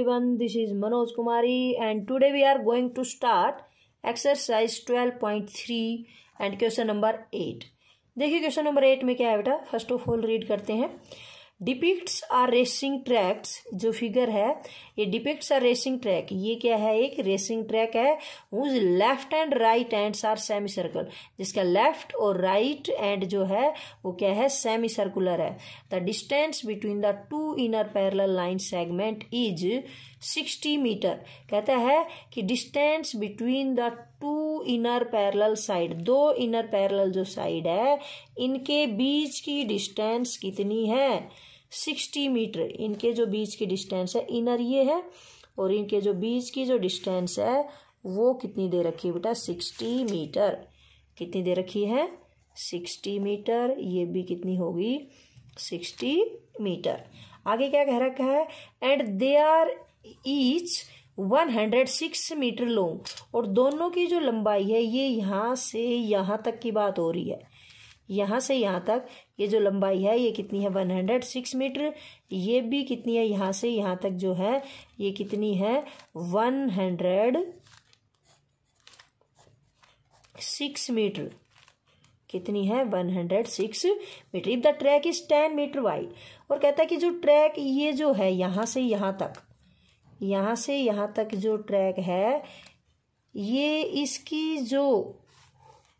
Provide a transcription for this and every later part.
everyone this is Manoj Kumari and today we are going to start exercise twelve point three and question number eight देखिए question number eight में क्या है बेटा first of all read करते हैं depict are racing tracks जो figure है ये डिपिक्ट्स आर रेसिंग ट्रैक ये क्या है एक रेसिंग ट्रैक है whose left end right end are semi circle जिसका लेफ्ट और राइट right एंड जो है वो क्या है सेमी सर्कुलर है the distance between the two inner parallel line segment is sixty metre कहता है कि distance between the two inner parallel side दो इनर पैरल जो साइड है इनके बीच की डिस्टेंस कितनी है सिक्सटी मीटर इनके जो बीच की डिस्टेंस है इनर ये है और इनके जो बीच की जो डिस्टेंस है वो कितनी दे रखी है बेटा सिक्सटी मीटर कितनी दे रखी है सिक्सटी मीटर ये भी कितनी होगी सिक्सटी मीटर आगे क्या कह रखा है and they are each one hundred six metre long और दोनों की जो लंबाई है ये यहाँ से यहाँ तक की बात हो रही है यहाँ से यहाँ तक ये जो लंबाई है ये कितनी है वन हंड्रेड सिक्स मीटर ये भी कितनी है यहाँ से यहाँ तक जो है ये कितनी है वन हंड्रेड सिक्स मीटर कितनी है one hundred six metre if the track is ten metre wide और कहता है कि जो ट्रैक ये जो है यहाँ से यहाँ तक यहाँ से यहाँ तक जो ट्रैक है ये इसकी जो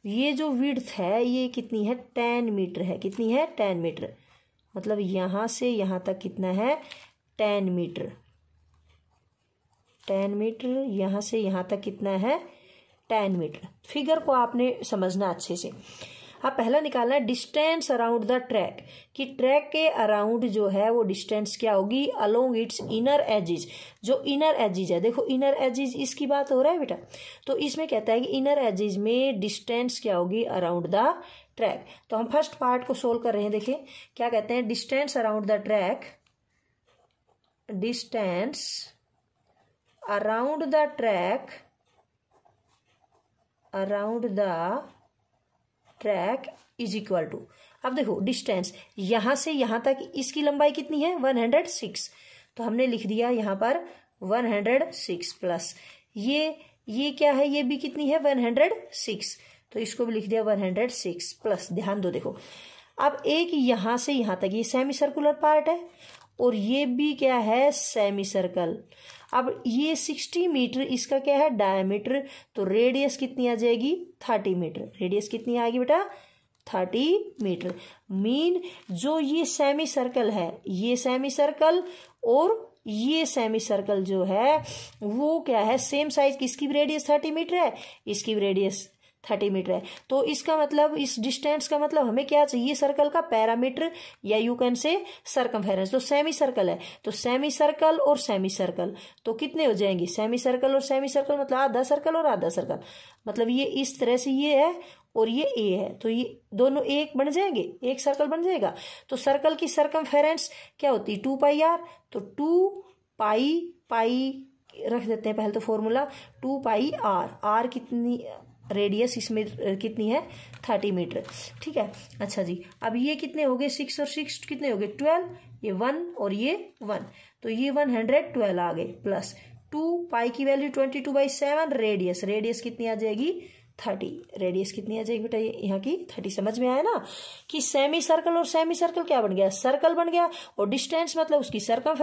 ये जो विड्थ है ये कितनी है टेन मीटर है कितनी है टेन मीटर मतलब यहाँ से यहाँ तक कितना है टेन मीटर टेन मीटर यहाँ से यहाँ तक कितना है टेन मीटर फिगर को आपने समझना अच्छे से अब हाँ, पहला निकालना है डिस्टेंस अराउंड द ट्रैक कि ट्रैक के अराउंड जो है वो डिस्टेंस क्या होगी अलोंग इट्स इनर एजिज जो इनर एजिज है देखो इनर एजिज इसकी बात हो रहा है बेटा तो इसमें कहता है कि इनर एजिज में डिस्टेंस क्या होगी अराउंड द ट्रैक तो हम फर्स्ट पार्ट को सोल्व कर रहे हैं देखिए क्या कहते हैं distance around the track distance around the track around the track is equal to अब देखो डिस्टेंस यहां से यहां तक इसकी लंबाई कितनी है वन हंड्रेड सिक्स तो हमने लिख दिया यहां पर वन हंड्रेड सिक्स प्लस ये ये क्या है ये भी कितनी है वन हंड्रेड सिक्स तो इसको भी लिख दिया वन हंड्रेड सिक्स प्लस ध्यान दो देखो अब एक यहां से यहां तक ये सेमी सर्कुलर पार्ट है और ये भी क्या है सेमी सर्कल अब ये सिक्सटी मीटर इसका क्या है डायमीटर तो रेडियस कितनी आ जाएगी थर्टी मीटर रेडियस कितनी आएगी बेटा थर्टी मीटर मीन जो ये सेमी सर्कल है ये सेमी सर्कल और ये सेमी सर्कल जो है वो क्या है सेम साइज किसकी भी रेडियस थर्टी मीटर है इसकी भी रेडियस थर्टी मीटर है तो इसका मतलब इस डिस्टेंस का मतलब हमें क्या चाहिए सर्कल का पैरामीटर या यू कैन से सर्कमफेरेंस तो सेमी सर्कल है तो सेमी सर्कल और सेमी सर्कल तो कितने हो जाएंगे सेमी सर्कल और सेमी सर्कल मतलब आधा सर्कल और आधा सर्कल मतलब ये इस तरह से ये है और ये ए है तो ये दोनों एक बन जाएंगे एक सर्कल बन जाएगा तो सर्कल की सर्कमफेरेंस क्या होती है टू पाई आर तो टू पाई पाई रख देते हैं पहले तो formula two pi r r कितनी रेडियस इसमें कितनी है थर्टी मीटर ठीक है अच्छा जी अब ये कितने हो गए सिक्स और सिक्स कितने हो गए ट्वेल्व ये वन और ये वन तो ये वन हंड्रेड ट्वेल्व आ गए प्लस टू पाई की value twenty two by seven radius radius कितनी आ जाएगी थर्टी रेडियस कितनी आ जाएगी बेटा यहाँ की थर्टी समझ में आया ना कि सेमी सर्कल और सेमी सर्कल क्या बन गया सर्कल बन गया और डिस्टेंस मतलब उसकी सर्कम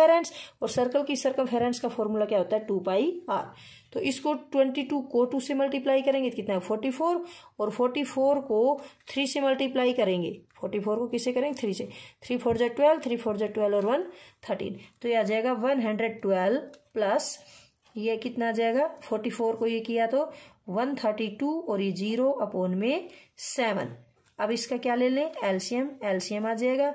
और सर्कल की सर्कम का फॉर्मूला क्या होता है टू पाई आर तो इसको ट्वेंटी टू को टू से मल्टीप्लाई करेंगे कितना है फोर्टी फोर और फोर्टी फोर को थ्री से मल्टीप्लाई करेंगे फोर्टी फोर को किसे करेंगे थ्री से थ्री फोर जै ट्वेल्व थ्री फोर जै ट्वेल्व और वन थर्टीन तो ये आ जाएगा वन हंड्रेड ट्वेल्व प्लस ये कितना आ जाएगा फोर्टी फोर को ये किया तो वन थर्टी टू और ये जीरो अपोन में सेवन अब इसका क्या ले लें एल्शियम एल्शियम आ जाएगा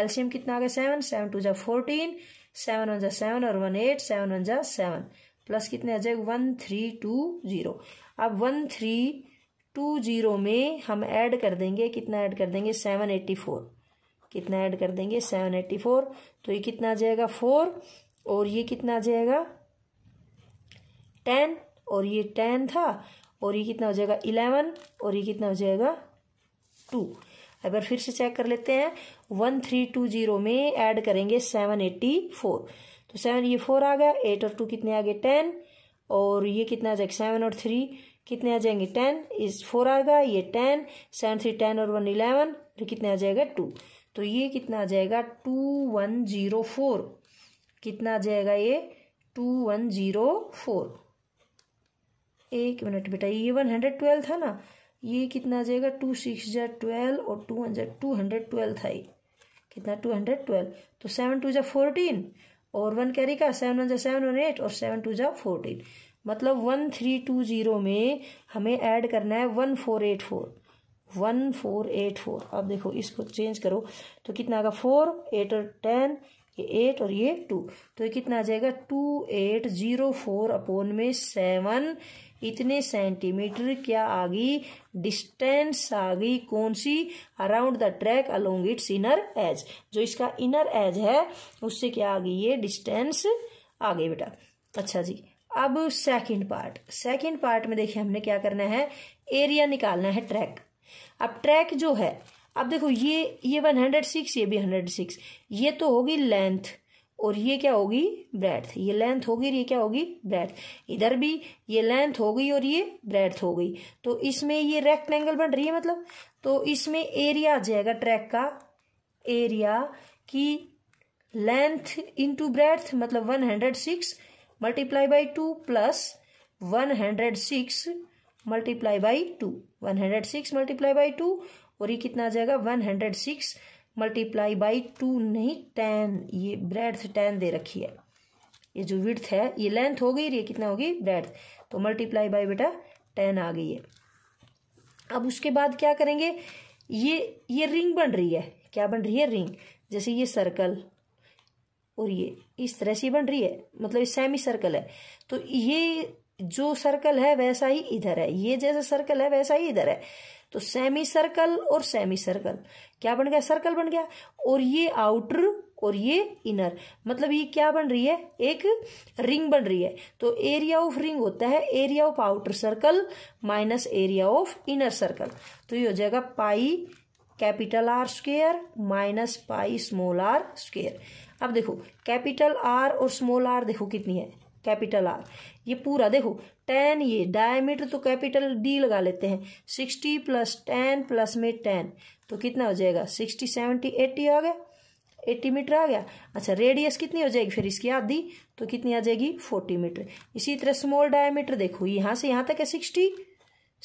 एल्शियम कितना आ गया सेवन सेवन टू जा फोर्टीन सेवन वन जा सेवन और वन एट सेवन वन जा सेवन प्लस कितने आ जाएगा वन थ्री टू जीरो अब वन थ्री टू जीरो में हम ऐड कर देंगे कितना ऐड कर देंगे सेवन एट्टी फोर कितना ऐड कर देंगे सेवन एट्टी फोर तो ये कितना आ जाएगा फोर और ये कितना आ जाएगा टेन और ये टेन था और ये कितना हो जाएगा इलेवन और ये कितना हो जाएगा टू एक बार फिर से चेक कर लेते हैं वन थ्री टू जीरो में ऐड करेंगे सेवन एट्टी फोर तो सेवन ये फोर आ गया एट और टू कितने आ गए टेन और ये कितना आ जाएगा सेवन और थ्री कितने आ जाएंगे टेन इस फोर आ गया ये टेन सेवन थ्री टेन और वन इलेवन तो कितने आ जाएगा टू तो ये कितना आ जाएगा टू वन जीरो फोर कितना आ जाएगा ये टू वन जीरो फोर एक मिनट बेटा ये वन हंड्रेड ट्वेल्व था ना ये कितना आ जाएगा टू सिक्स जै ट्वेल्व और two hundred two hundred twelve था ये कितना टू हंड्रेड ट्वेल्व तो सेवन टू जै फोर्टीन और वन कैरी का सेवन वन जै सेवन वन एट और सेवन टू जै फोर्टीन मतलब वन थ्री टू जीरो में हमें ऐड करना है one four eight four one four eight four अब देखो इसको चेंज करो तो कितना आएगा फोर एट और टेन ये एट और ये टू तो ये कितना आ जाएगा two eight zero four upon में सेवन इतने सेंटीमीटर क्या आ गई डिस्टेंस आ गई कौन सी around the track along its inner edge जो इसका इनर एज है उससे क्या आ गई ये डिस्टेंस आ गई बेटा अच्छा जी अब सेकंड पार्ट सेकंड पार्ट में देखिए हमने क्या करना है एरिया निकालना है ट्रैक अब ट्रैक जो है अब देखो ये ये वन हंड्रेड सिक्स ये भी हंड्रेड सिक्स ये तो होगी लेंथ और ये क्या होगी ब्रेथ ये लेंथ होगी और ये क्या होगी ब्रेथ इधर भी ये लेंथ हो गई और ये ब्रेथ हो गई तो इसमें ये रेक्टेंगल बन रही है मतलब तो इसमें एरिया आ जाएगा ट्रैक का एरिया की लेंथ इंटू ब्रेथ मतलब one hundred six multiply by two plus one hundred six multiply by two one hundred six multiply by two और ये कितना आ जाएगा one hundred six multiply by two नहीं टेन ये ब्रेड टेन दे रखी है ये जो विड्थ है ये लेंथ हो गई ये कितना होगी ब्रेड तो मल्टीप्लाई बाई बेटा टेन आ गई है अब उसके बाद क्या करेंगे ये ये रिंग बन रही है क्या बन रही है रिंग जैसे ये सर्कल और ये इस तरह से बन रही है मतलब सेमी सर्कल है तो ये जो सर्कल है वैसा ही इधर है ये जैसा सर्कल है वैसा ही इधर है तो सेमी सर्कल और सेमी सर्कल क्या बन गया सर्कल बन गया और ये आउटर और ये इनर मतलब ये क्या बन रही है एक रिंग बन रही है तो एरिया ऑफ रिंग होता है area of outer circle minus area of inner circle तो ये हो जाएगा pi capital R square minus pi small r square अब देखो कैपिटल आर और स्मॉल आर देखो कितनी है कैपिटल आर ये पूरा देखो टेन ये डायमीटर तो कैपिटल डी लगा लेते हैं सिक्सटी प्लस टेन प्लस में टेन तो कितना हो जाएगा सिक्सटी सेवेंटी एट्टी आ गया एट्टी मीटर आ गया अच्छा रेडियस कितनी हो जाएगी फिर इसकी आधी तो कितनी आ जाएगी फोर्टी मीटर इसी तरह स्मॉल डायमीटर देखो यहाँ से यहाँ तक है सिक्सटी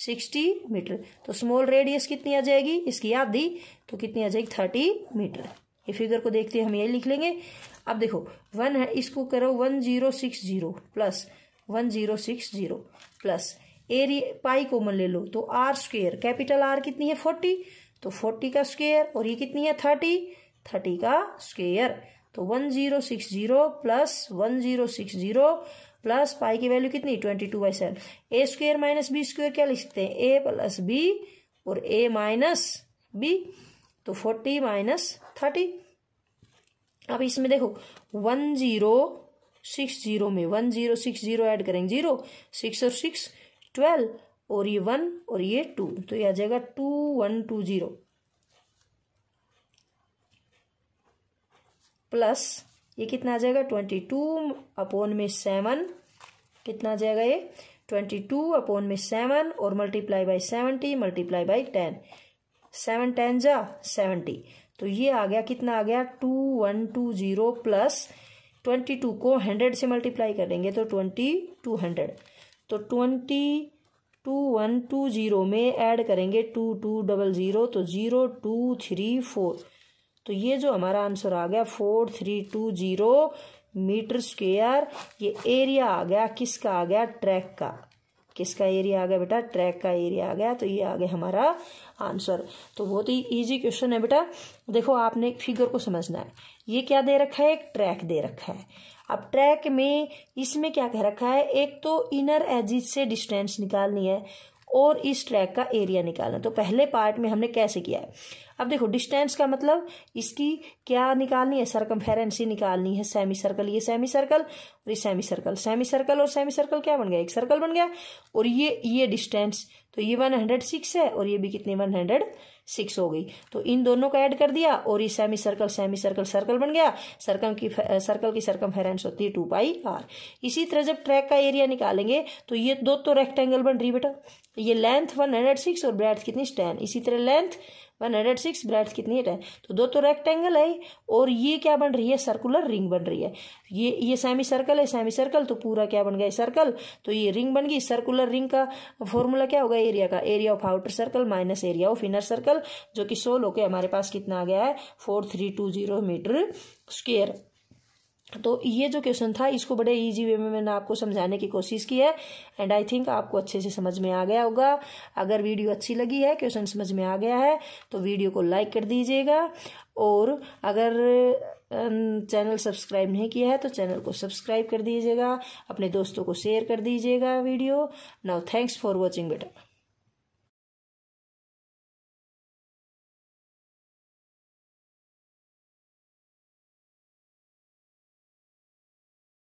सिक्सटी मीटर तो स्मॉल रेडियस कितनी आ जाएगी इसकी आधी तो कितनी आ जाएगी थर्टी मीटर ये फिगर को देखते हम यही लिख लेंगे अब देखो वन है इसको करो one zero six zero plus one zero six zero plus area pi common ले लो तो आर स्क्वेयर कैपिटल आर कितनी है फोर्टी तो फोर्टी का स्क्वेयर और ये कितनी है थर्टी थर्टी का स्क्वेयर तो one zero six zero plus one zero six zero plus pi की वैल्यू कितनी twenty two by seven A square minus B square क्या लिख सकते हैं ए प्लस बी और ए माइनस बी तो फोर्टी माइनस थर्टी अब इसमें देखो वन जीरो सिक्स जीरो में one zero six zero add करेंगे जीरो सिक्स और सिक्स ट्वेल्व और ये वन और ये टू तो ये आ जाएगा two one two zero plus ये कितना आ जाएगा ट्वेंटी टू अपोन में सेवन कितना आ जाएगा ये ट्वेंटी टू अपोन में सेवन और multiply by seventy multiply by ten seven ten जा सेवेंटी तो ये आ गया कितना आ गया two one two zero plus twenty two को हंड्रेड से मल्टीप्लाई करेंगे तो ट्वेंटी टू हंड्रेड तो twenty two one two zero में ऐड करेंगे टू टू डबल ज़ीरो तो ज़ीरो टू थ्री फोर तो ये जो हमारा आंसर आ गया four three two zero metre square ये एरिया आ गया किसका आ गया ट्रैक का किसका एरिया आ गया बेटा ट्रैक का एरिया आ गया तो ये आ गया हमारा आंसर तो बहुत ही इजी क्वेश्चन है बेटा देखो आपने फिगर को समझना है ये क्या दे रखा है एक ट्रैक दे रखा है अब ट्रैक में इसमें क्या कह रखा है एक तो इनर एजिज से डिस्टेंस निकालनी है और इस ट्रैक का एरिया निकालना तो पहले पार्ट में हमने कैसे किया है अब देखो डिस्टेंस का मतलब इसकी क्या निकालनी है फेरेंसी निकालनी है सेमी सर्कल ये सेमी सर्कल और ये सेमी सर्कल सेमी सर्कल और सेमी सर्कल क्या बन गया एक सर्कल बन गया और ये ये डिस्टेंस तो ये वन हंड्रेड सिक्स है और ये भी कितनी वन हंड्रेड सिक्स हो गई तो इन दोनों का ऐड कर दिया और ये semi circle semi circle circle बन गया सर्कल की सर्कल की सर्कम फेरेंस होती है टू पाई आर इसी तरह जब ट्रैक का एरिया निकालेंगे तो ये दो तो रेक्टेंगल बन रही बेटा ये लेंथ वन हंड्रेड सिक्स और ब्रेथ कितनी टेन इसी तरह length one hundred six breadths कितनी है तो दो तो रेक्टेंगल है और ये क्या बन रही है सर्कुलर रिंग बन रही है ये ये सेमी सर्कल है सेमी सर्कल तो पूरा क्या बन गया सर्कल तो ये रिंग बन गई सर्कुलर रिंग का फॉर्मूला क्या होगा एरिया का area of outer circle minus area of inner circle जो कि सोल होके हमारे पास कितना आ गया है four three two zero metre square तो ये जो क्वेश्चन था इसको बड़े इजी वे में मैंने आपको समझाने की कोशिश की है एंड आई थिंक आपको अच्छे से समझ में आ गया होगा अगर वीडियो अच्छी लगी है क्वेश्चन समझ में आ गया है तो वीडियो को लाइक कर दीजिएगा और अगर चैनल सब्सक्राइब नहीं किया है तो चैनल को सब्सक्राइब कर दीजिएगा अपने दोस्तों को शेयर कर दीजिएगा video now thanks for watching बेटा